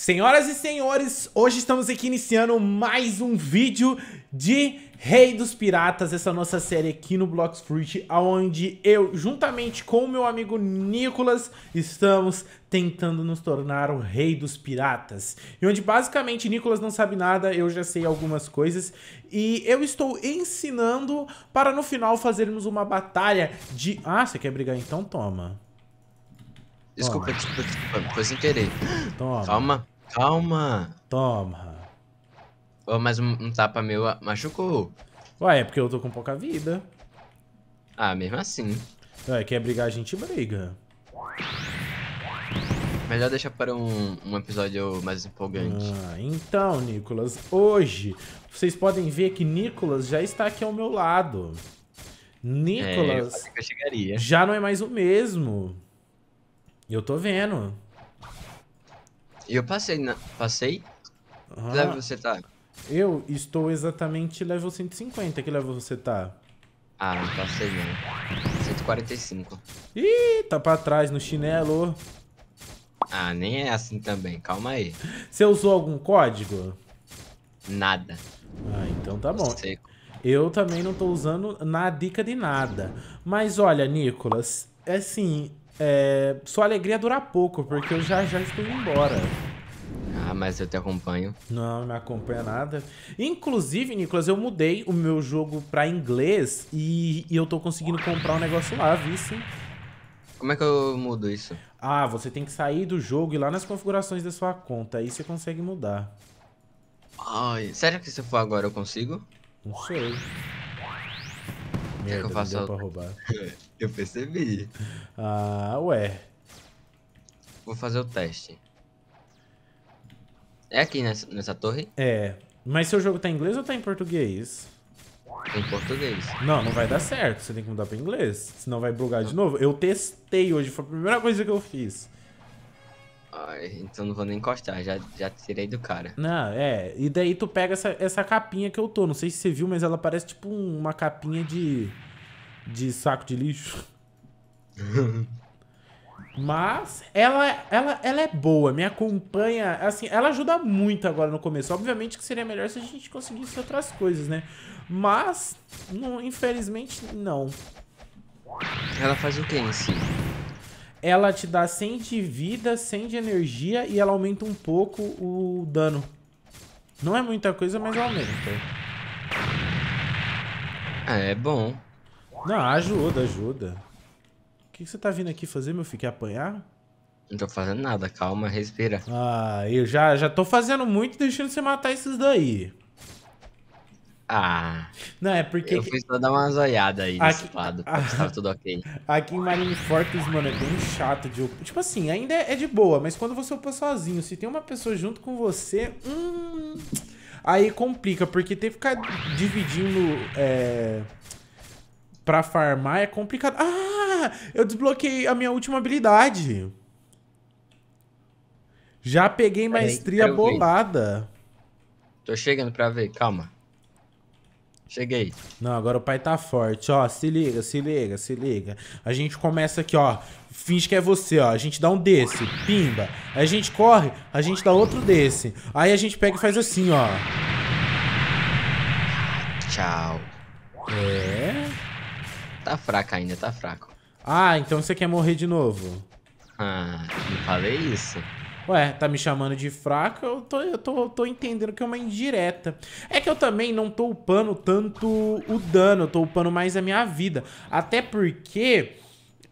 Senhoras e senhores, hoje estamos aqui iniciando mais um vídeo de Rei dos Piratas, essa nossa série aqui no Blocks Fruit, onde eu, juntamente com o meu amigo Nicolas, estamos tentando nos tornar o Rei dos Piratas. E onde basicamente Nicolas não sabe nada, eu já sei algumas coisas, e eu estou ensinando para no final fazermos uma batalha de... Ah, você quer brigar então? Toma. Desculpa, Toma. desculpa, desculpa. Foi sem querer. Toma. Calma, calma. Toma. Oh, mas um, um tapa meu machucou. Ué, é porque eu tô com pouca vida. Ah, mesmo assim. Ué, quer brigar, a gente briga. Melhor deixar para um, um episódio mais empolgante. Ah, então, Nicolas, hoje vocês podem ver que Nicolas já está aqui ao meu lado. É, Nicolas é, já não é mais o mesmo. Eu tô vendo. Eu passei, na... Né? passei? Uhum. Que level você tá? Eu estou exatamente level 150. Que level você tá? Ah, não passei não. 145. Ih, tá pra trás no chinelo. Ah, nem é assim também. Calma aí. Você usou algum código? Nada. Ah, então tá bom. Seco. Eu também não tô usando na dica de nada. Mas olha, Nicolas, é assim, é, sua alegria dura pouco, porque eu já já estou indo embora. Ah, mas eu te acompanho. Não, não me acompanha nada. Inclusive, Nicolas, eu mudei o meu jogo pra inglês e, e eu tô conseguindo comprar um negócio lá, vi sim. Como é que eu mudo isso? Ah, você tem que sair do jogo e ir lá nas configurações da sua conta. Aí você consegue mudar. Ai, sério que se eu for agora eu consigo? Não sei. Merda, é que eu faço não deu pra roubar. eu percebi. Ah, ué. Vou fazer o teste. É aqui nessa, nessa torre? É. Mas seu jogo tá em inglês ou tá em português? Em português. Não, não vai dar certo. Você tem que mudar pra inglês. Senão vai bugar de novo. Eu testei hoje. Foi a primeira coisa que eu fiz. Ai, então não vou nem encostar, já, já tirei do cara. Não, é. E daí tu pega essa, essa capinha que eu tô. Não sei se você viu, mas ela parece tipo uma capinha de. de saco de lixo. mas ela, ela, ela é boa, me acompanha. Assim, ela ajuda muito agora no começo. Obviamente que seria melhor se a gente conseguisse outras coisas, né? Mas, não, infelizmente, não. Ela faz o que em si? ela te dá 100 de vida, 100 de energia e ela aumenta um pouco o dano. Não é muita coisa, mas aumenta. Ah, é bom. Não, ajuda, ajuda. O que, que você tá vindo aqui fazer, meu filho? Quer apanhar? Não tô fazendo nada, calma, respira. Ah, eu já, já tô fazendo muito deixando você matar esses daí. Ah. Não, é porque. Eu fiz toda uma zoiada aí aqui, lado. tudo ok. Aqui em Marine Fortress, mano, é bem chato de. Tipo assim, ainda é, é de boa, mas quando você upa sozinho, se tem uma pessoa junto com você. Hum. Aí complica, porque ter que ficar dividindo. É, pra farmar é complicado. Ah! Eu desbloqueei a minha última habilidade. Já peguei maestria Peraí, bolada. Ver. Tô chegando pra ver, calma. Cheguei. Não, agora o pai tá forte. Ó, se liga, se liga, se liga. A gente começa aqui, ó. Finge que é você, ó. A gente dá um desse. Pimba. Aí a gente corre, a gente dá outro desse. Aí a gente pega e faz assim, ó. Tchau. É? Tá fraco ainda, tá fraco. Ah, então você quer morrer de novo. Ah, não falei isso. Ué, tá me chamando de fraco, eu tô, eu tô, eu tô entendendo que é uma indireta. É que eu também não tô upando tanto o dano, eu tô upando mais a minha vida. Até porque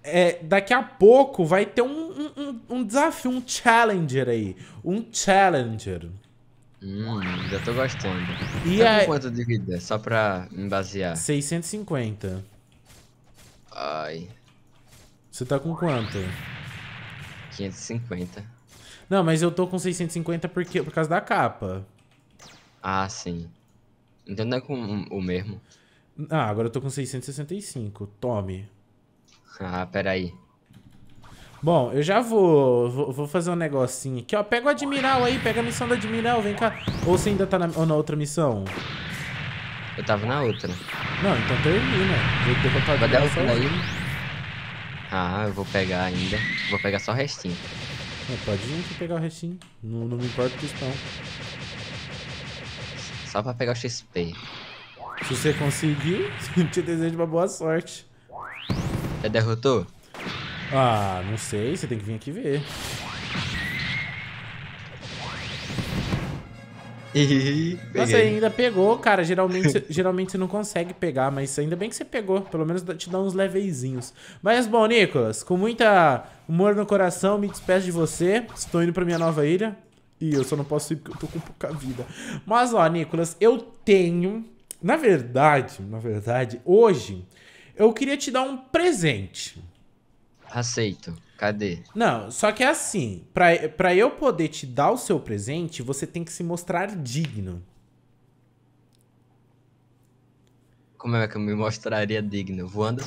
é, daqui a pouco vai ter um, um, um desafio, um challenger aí. Um challenger. Hum, já tô gostando. E tá quanto de vida? Só pra me basear. 650. Ai. Você tá com quanto? 550. Não, mas eu tô com 650 porque, por causa da capa. Ah, sim. Então não é com o mesmo. Ah, agora eu tô com 665. Tome. Ah, peraí. Bom, eu já vou, vou, vou, fazer um negocinho aqui, ó. Pega o Admiral aí, pega a missão do Admiral, vem cá. Ou você ainda tá na, ou na outra missão? Eu tava na outra. Não, então termina. Vou botar o Admiral. Vai dar aí? Ah, eu vou pegar ainda. Vou pegar só o restinho. É, pode ir aqui pegar o restinho. Não, não me importa o que estão. Só pra pegar o XP. Se você conseguiu, te desejo uma boa sorte. Já derrotou? Ah, não sei. Você tem que vir aqui ver. E Nossa, ainda pegou, cara. Geralmente, geralmente você não consegue pegar, mas ainda bem que você pegou. Pelo menos te dá uns leveizinhos. Mas bom, Nicolas, com muita humor no coração, me despeço de você. Estou indo pra minha nova ilha. E eu só não posso ir porque eu tô com pouca vida. Mas ó, Nicolas, eu tenho. Na verdade, na verdade, hoje eu queria te dar um presente. Aceito. Cadê? Não, só que é assim, pra, pra eu poder te dar o seu presente, você tem que se mostrar digno. Como é que eu me mostraria digno? Voando?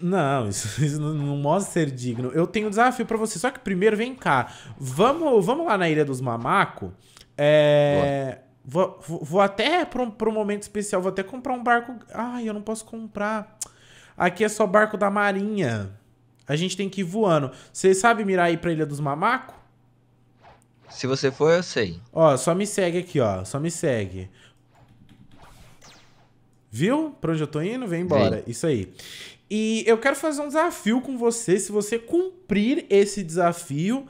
Não, isso, isso não, não, mostra ser digno. Eu tenho um desafio para você, só que primeiro vem cá. Vamos, vamos lá na Ilha dos Mamaco. É, vou, vou, até para um, momento especial, vou até comprar um barco. Ai, eu não posso comprar. Aqui é só barco da Marinha. A gente tem que ir voando. Você sabe mirar aí pra Ilha dos Mamacos? Se você for, eu sei. Ó, só me segue aqui, ó. Só me segue. Viu? Pra onde eu tô indo? Vem embora. Vem. Isso aí. E eu quero fazer um desafio com você. Se você cumprir esse desafio,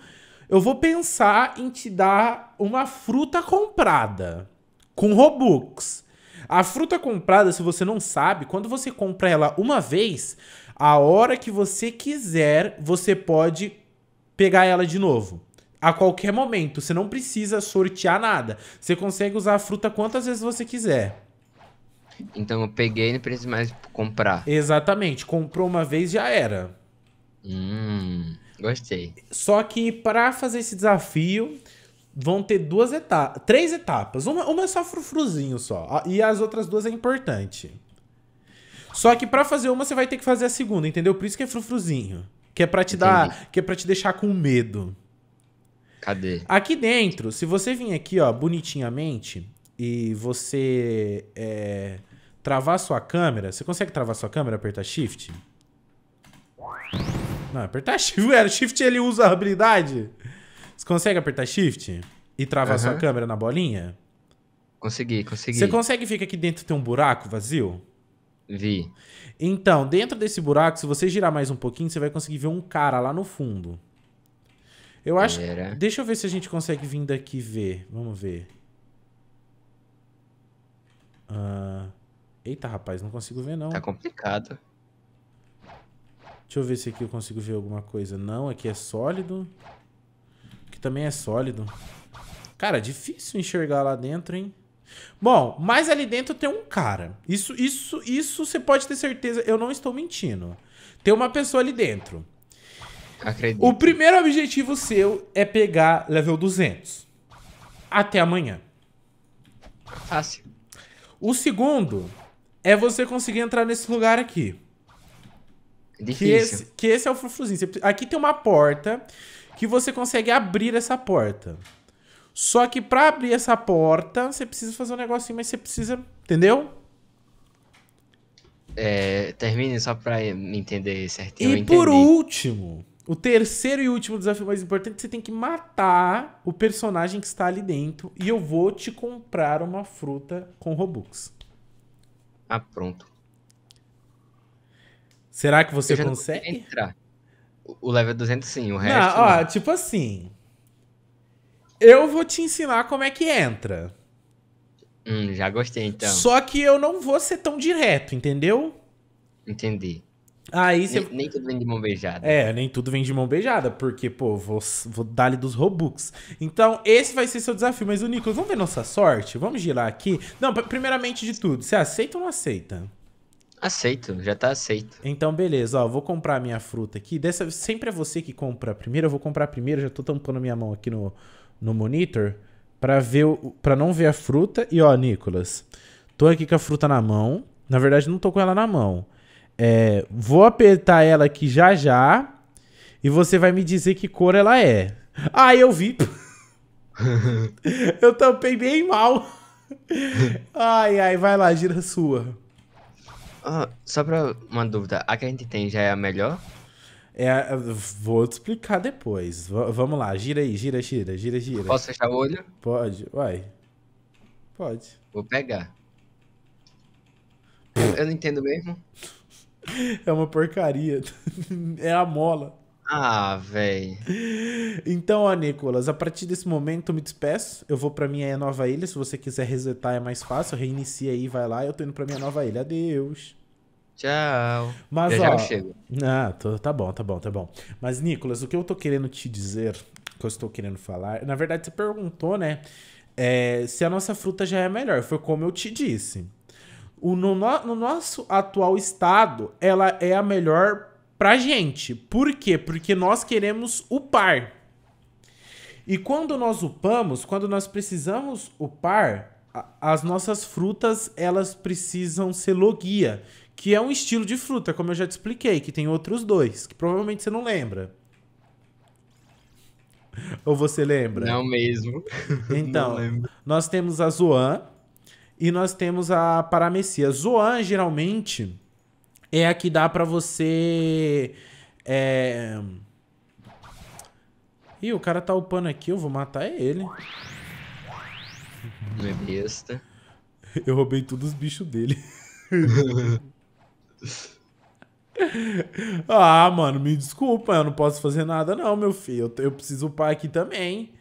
eu vou pensar em te dar uma fruta comprada com Robux. A fruta comprada, se você não sabe, quando você compra ela uma vez, a hora que você quiser, você pode pegar ela de novo. A qualquer momento. Você não precisa sortear nada. Você consegue usar a fruta quantas vezes você quiser. Então eu peguei e não preciso mais comprar. Exatamente. Comprou uma vez, já era. Hum, gostei. Só que para fazer esse desafio, vão ter duas etapas. Três etapas. Uma, uma é só frufruzinho só. E as outras duas é importante. Só que para fazer uma, você vai ter que fazer a segunda, entendeu? Por isso que é frufruzinho. Que é pra te Entendi. dar. Que é pra te deixar com medo. Cadê? Aqui dentro, se você vir aqui, ó, bonitinhamente, e você é, travar sua câmera. Você consegue travar sua câmera? Apertar Shift? Não, apertar Shift. Ué, Shift ele usa a habilidade. Você consegue apertar Shift e travar sua câmera na bolinha? Consegui, consegui. Você consegue ver que aqui dentro tem um buraco vazio? Vi. Então, dentro desse buraco, se você girar mais um pouquinho, você vai conseguir ver um cara lá no fundo. Eu acho. Era. Deixa eu ver se a gente consegue vir daqui ver. Vamos ver. Uh... Eita, rapaz, não consigo ver, não. Tá complicado. Deixa eu ver se aqui eu consigo ver alguma coisa. Não, aqui é sólido. Aqui também é sólido. Cara, difícil enxergar lá dentro, hein? Bom, mas ali dentro tem um cara. Isso, isso, isso você pode ter certeza. Eu não estou mentindo. Tem uma pessoa ali dentro. Acredito. O primeiro objetivo seu é pegar level 200. Até amanhã. Fácil. O segundo é você conseguir entrar nesse lugar aqui. Difícil. Que esse, que esse é o fufuzinho. Aqui tem uma porta que você consegue abrir essa porta. Só que para abrir essa porta, você precisa fazer um negocinho, mas você precisa. Entendeu? É, termine só pra me entender certinho. E por último, o terceiro e último desafio mais importante, você tem que matar o personagem que está ali dentro. E eu vou te comprar uma fruta com Robux. Ah, pronto. Será que você consegue? Entrar. O level 200 sim, o resto. Não, ó, não. tipo assim. Eu vou te ensinar como é que entra. Hum, já gostei então. Só que eu não vou ser tão direto, entendeu? Entendi. Aí cê... nem, nem, tudo vem de mão beijada. É, nem tudo vem de mão beijada, porque, pô, vou, vou dar-lhe dos Robux. Então, esse vai ser seu desafio. Mas, o Nicolas, vamos ver nossa sorte? Vamos girar aqui? Não, primeiramente de tudo, você aceita ou não aceita? Aceito, já tá aceito. Então, beleza, ó, vou comprar minha fruta aqui. Dessa, sempre é você que compra primeiro, eu vou comprar primeiro, já tô tampando minha mão aqui no, no monitor para ver para não ver a fruta e ó, Nicolas, tô aqui com a fruta na mão. Na verdade, não tô com ela na mão. É, vou apertar ela aqui já já e você vai me dizer que cor ela é. Ah, eu vi. eu tampei bem mal. Ai, ai, vai lá, gira sua. Ah, só pra uma dúvida, a que a gente tem já é a melhor? É, vou te explicar depois. V vamos lá, gira aí, gira, gira, gira, gira. Posso fechar o olho? Pode, vai. Pode. Vou pegar. Eu não entendo mesmo. É uma porcaria. É a mola. Ah, velho. Então, ó, Nicolas, a partir desse momento eu me despeço. Eu vou pra minha nova ilha. Se você quiser resetar é mais fácil. Reinicia aí, vai lá. Eu tô indo pra minha nova ilha. Adeus. Tchau. Mas, eu ó, já chego. Ah, tô, tá bom, tá bom, tá bom. Mas, Nicolas, o que eu tô querendo te dizer, o que eu estou querendo falar, na verdade, você perguntou, né? É, se a nossa fruta já é melhor. Foi como eu te disse. O, no, no nosso atual estado, ela é a melhor pra gente. Por quê? Porque nós queremos upar. E quando nós upamos, quando nós precisamos upar, as nossas frutas elas precisam ser logia que é um estilo de fruta, como eu já te expliquei, que tem outros dois, que provavelmente você não lembra. Ou você lembra? Não mesmo. Então, não nós temos a Zoan e nós temos a Paramecia. Zoan, geralmente, é a que dá para você... É... Ih, o cara tá upando aqui, eu vou matar ele. Não é besta. Eu roubei todos os bichos dele. ah, mano, me desculpa, eu não posso fazer nada não, meu filho. Eu, eu preciso upar aqui também.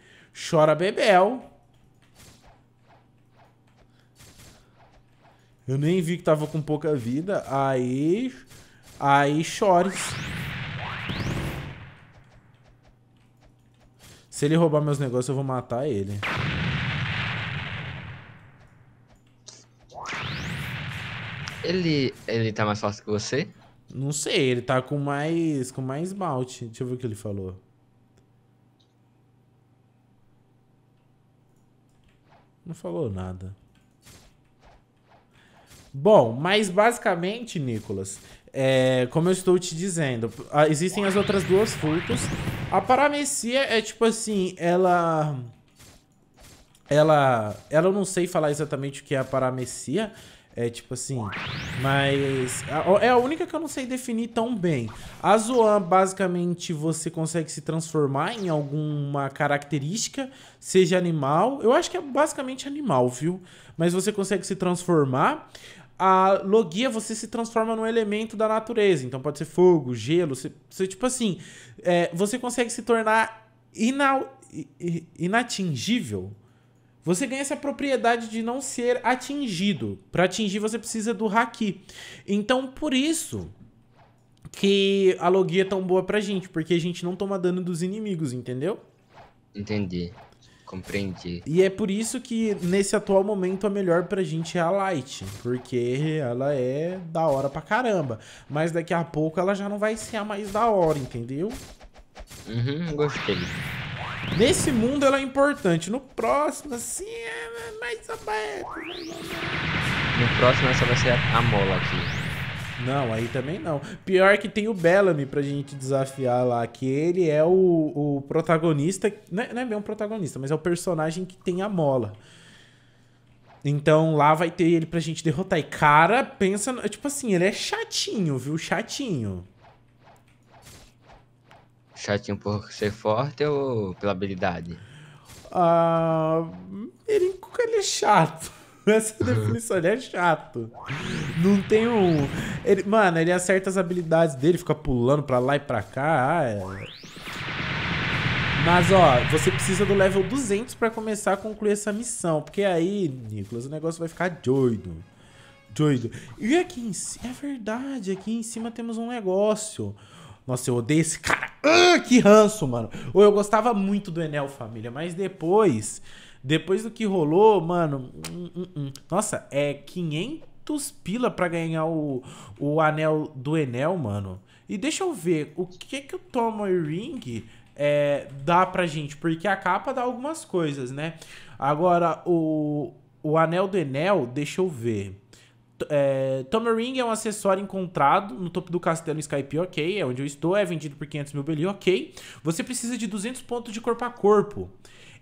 Chora, Bebel. Eu nem vi que tava com pouca vida. Aí... Aí chores. Se ele roubar meus negócios, eu vou matar ele. Ele, ele tá mais forte que você? Não sei, ele tá com mais com mais malte. Deixa eu ver o que ele falou. Não falou nada. Bom, mas basicamente, Nicolas, é, como eu estou te dizendo, existem as outras duas furtos. A paramecia é tipo assim, ela... Ela... Ela eu não sei falar exatamente o que é a paramecia, é tipo assim, mas é a única que eu não sei definir tão bem. A Zoan, basicamente, você consegue se transformar em alguma característica, seja animal. Eu acho que é basicamente animal, viu? Mas você consegue se transformar. A Logia, você se transforma num elemento da natureza. Então pode ser fogo, gelo. Você, você tipo assim, é, você consegue se tornar ina, inatingível você ganha essa propriedade de não ser atingido. Para atingir, você precisa do haki. Então, por isso que a logia é tão boa pra gente, porque a gente não toma dano dos inimigos, entendeu? Entendi. Compreendi. E é por isso que nesse atual momento a é melhor pra gente é a Light, porque ela é da hora pra caramba. Mas daqui a pouco ela já não vai ser a mais da hora, entendeu? Uhum, gostei. Nesse mundo ela é importante. No próximo, assim, é mais aberto. No próximo essa vai ser a mola aqui. Não, aí também não. Pior que tem o Bellamy pra gente desafiar lá, que ele é o, o protagonista. Né, não é, não é um protagonista, mas é o personagem que tem a mola. Então lá vai ter ele pra gente derrotar. E cara, pensa. Tipo assim, ele é chatinho, viu? Chatinho chatinho por ser forte ou pela habilidade? Ah, ele, ele é chato. Essa definição, ele é chato. Não tem um. Ele, mano, ele acerta as habilidades dele, fica pulando pra lá e pra cá. Ah, é. Mas ó, você precisa do level 200 para começar a concluir essa missão, porque aí, Nicolas, o negócio vai ficar doido. Doido. E aqui em cima, é verdade, aqui em cima temos um negócio. Nossa, eu odeio esse cara. Ah, que ranço, mano. Ou eu gostava muito do Enel Família, mas depois, depois do que rolou, mano. Hum, hum, hum. Nossa, é 500 pila pra ganhar o, o anel do Enel, mano. E deixa eu ver, o que que o tomo Ring é, dá pra gente? Porque a capa dá algumas coisas, né? Agora, o, o anel do Enel, deixa eu ver. É, é um acessório encontrado no topo do castelo em Skype, ok. É onde eu estou, é vendido por 500 mil Beli, ok. Você precisa de 200 pontos de corpo a corpo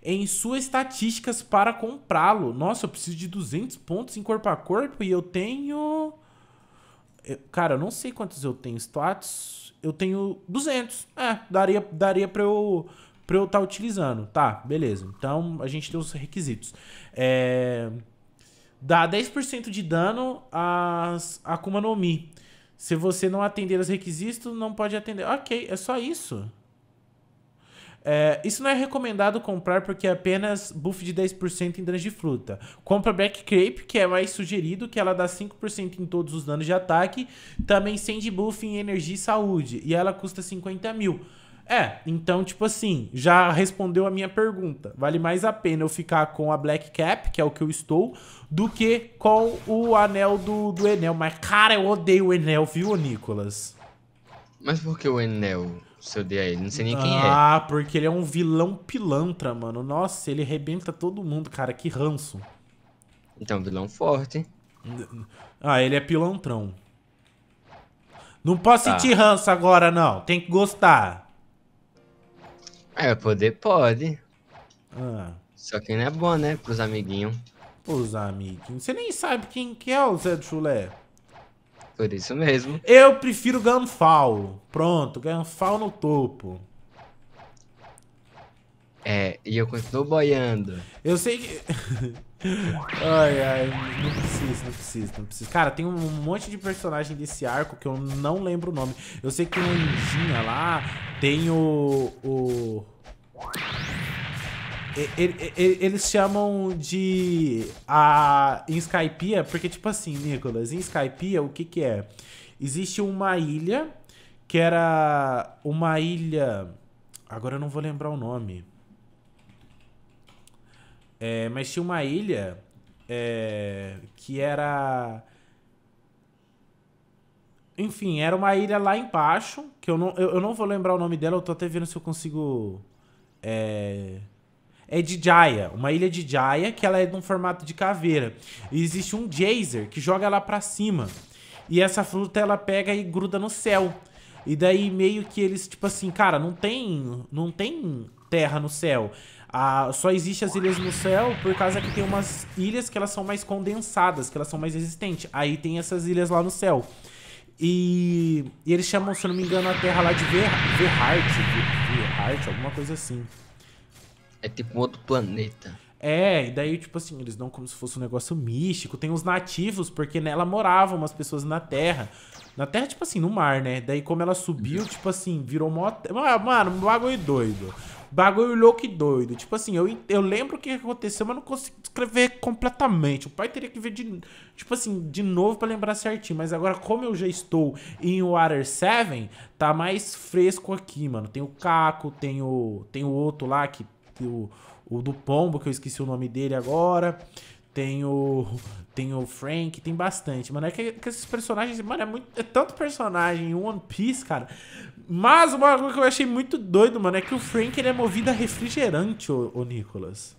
em suas estatísticas para comprá-lo. Nossa, eu preciso de 200 pontos em corpo a corpo e eu tenho... Eu, cara, eu não sei quantos eu tenho status. Eu tenho 200. É, daria, daria pra eu pra eu estar tá utilizando. Tá, beleza. Então, a gente tem os requisitos. É dá 10% de dano às Akuma no Mi. Se você não atender os requisitos, não pode atender. Ok, é só isso. É, isso não é recomendado comprar porque é apenas buff de 10% em danos de fruta. Compra Black Crepe, que é mais sugerido, que ela dá 5% em todos os danos de ataque. Também sem buff em energia e saúde. E ela custa 50 mil. É, então, tipo assim, já respondeu a minha pergunta. Vale mais a pena eu ficar com a Black Cap, que é o que eu estou, do que com o anel do, do Enel. Mas, cara, eu odeio o Enel, viu, Nicolas? Mas por que o Enel? Se odeia ele, não sei nem ah, quem é. Ah, porque ele é um vilão pilantra, mano. Nossa, ele arrebenta todo mundo, cara. Que ranço. Então, vilão forte. Ah, ele é pilantrão. Não posso tá. sentir ranço agora, não. Tem que gostar. É, poder pode. Ah. Só que não é bom, né? Pros amiguinhos. Pros amiguinhos. Você nem sabe quem que é o Zé do Chulé. Por isso mesmo. Eu prefiro Ganfal. Pronto, Ganfal no topo. É, e eu continuo boiando. Eu sei que. ai, ai, não precisa, não precisa, não precisa. Cara, tem um monte de personagem desse arco que eu não lembro o nome. Eu sei que tem o Ninjinha lá, tem o. o... Eles chamam de. A, em Skypia, porque, tipo assim, Nicolas, em Skypia, o que que é? Existe uma ilha que era uma ilha. Agora eu não vou lembrar o nome. É, mas tinha uma ilha é, que era. Enfim, era uma ilha lá embaixo, que eu não, eu, eu, não vou lembrar o nome dela, eu tô até vendo se eu consigo. É, é de Jaya, uma ilha de Jaya, que ela é de um formato de caveira. E existe um Jazer que joga ela pra cima. E essa fruta ela pega e gruda no céu. E daí meio que eles, tipo assim, cara, não tem, não tem terra no céu. Ah, só existe as ilhas no céu por causa que tem umas ilhas que elas são mais condensadas, que elas são mais resistentes. Aí tem essas ilhas lá no céu. E, e eles chamam, se eu não me engano, a Terra lá de Ver, Verhart, Verhart, alguma coisa assim. É tipo um outro planeta. É, e daí, tipo assim, eles dão como se fosse um negócio místico. Tem os nativos, porque nela moravam umas pessoas na Terra. Na Terra, tipo assim, no mar, né? Daí, como ela subiu, uhum. tipo assim, virou mó. Mano, um bagulho doido. Bagulho louco e doido. Tipo assim, eu, eu lembro o que aconteceu, mas não consigo descrever completamente. O pai teria que ver de, tipo assim, de novo para lembrar certinho. Mas agora, como eu já estou em Water 7, tá mais fresco aqui, mano. Tem o Caco, tem o, tem o outro lá, que, o, o do Pombo, que eu esqueci o nome dele agora. Tem o, tem o Frank, tem bastante, mano. É que, que esses personagens, mano, é, muito, é tanto personagem em One Piece, cara. Mas uma coisa que eu achei muito doido, mano, é que o Frank ele é movido a refrigerante, ô, ô Nicolas.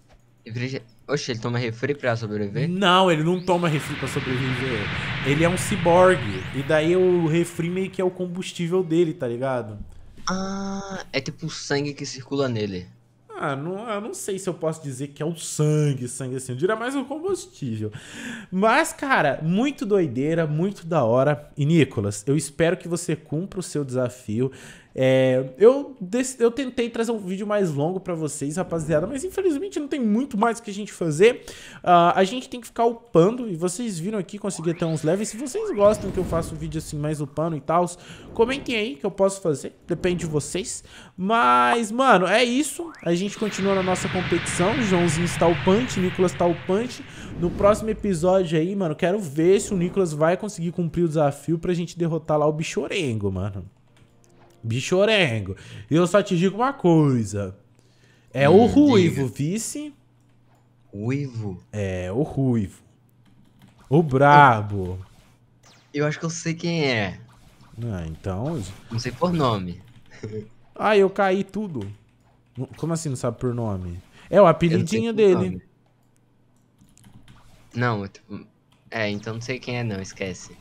Oxe, ele toma refri pra sobreviver? Não, ele não toma refri pra sobreviver. Ele é um ciborgue. E daí o refri meio que é o combustível dele, tá ligado? Ah, é tipo o sangue que circula nele. Ah, não, eu não sei se eu posso dizer que é o sangue, sangue assim. Eu diria mais o combustível. Mas, cara, muito doideira, muito da hora. E, Nicolas, eu espero que você cumpra o seu desafio. É, eu, eu tentei trazer um vídeo mais longo para vocês, rapaziada, mas infelizmente não tem muito mais que a gente fazer. Uh, a gente tem que ficar upando, e vocês viram aqui, consegui até uns levels. Se vocês gostam que eu faça um vídeo assim mais upando e tal, comentem aí que eu posso fazer, depende de vocês. Mas, mano, é isso. A gente continua na nossa competição. Joãozinho está upante, Nicolas está upante. No próximo episódio aí, mano, quero ver se o Nicolas vai conseguir cumprir o desafio pra gente derrotar lá o Bichorengo, mano bichorengo. E eu só te digo uma coisa. É hum, o ruivo, diga. vice. Ruivo? É, o ruivo. O brabo. Eu, eu acho que eu sei quem é. Ah, então... Não sei por nome. ah, eu caí tudo. Como assim não sabe por nome? É o apelidinho dele. Não, é, então não sei quem é não, esquece.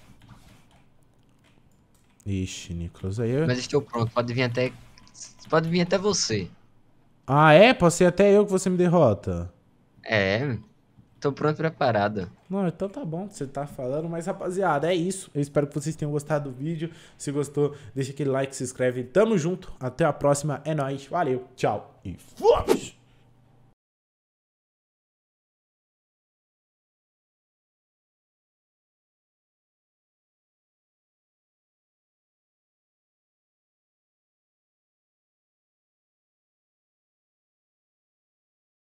Ixi, Nicolas, aí eu... Mas estou pronto, pode vir até... Pode vir até você. Ah, é? Pode ser até eu que você me derrota? É, tô pronto preparado. Não, então tá bom que você tá falando, mas rapaziada, é isso. Eu espero que vocês tenham gostado do vídeo. Se gostou, deixa aquele like, se inscreve. Tamo junto, até a próxima, é nóis, valeu, tchau e fomos!